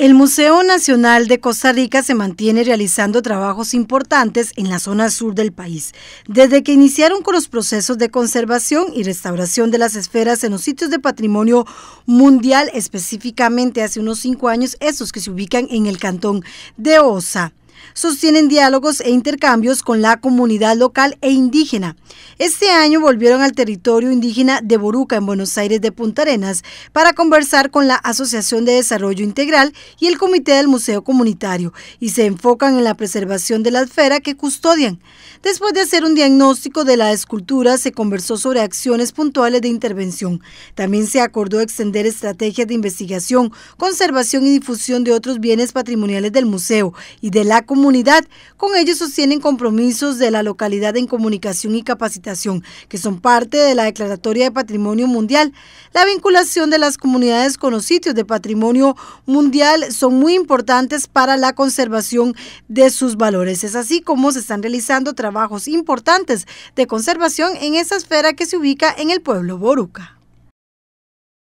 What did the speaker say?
El Museo Nacional de Costa Rica se mantiene realizando trabajos importantes en la zona sur del país, desde que iniciaron con los procesos de conservación y restauración de las esferas en los sitios de patrimonio mundial, específicamente hace unos cinco años, esos que se ubican en el cantón de Osa sostienen diálogos e intercambios con la comunidad local e indígena. Este año volvieron al territorio indígena de Boruca, en Buenos Aires de Punta Arenas, para conversar con la Asociación de Desarrollo Integral y el Comité del Museo Comunitario, y se enfocan en la preservación de la esfera que custodian. Después de hacer un diagnóstico de la escultura, se conversó sobre acciones puntuales de intervención. También se acordó extender estrategias de investigación, conservación y difusión de otros bienes patrimoniales del museo y de la comunidad. Con ellos sostienen compromisos de la localidad en comunicación y capacitación, que son parte de la Declaratoria de Patrimonio Mundial. La vinculación de las comunidades con los sitios de patrimonio mundial son muy importantes para la conservación de sus valores. Es así como se están realizando trabajos importantes de conservación en esa esfera que se ubica en el pueblo Boruca.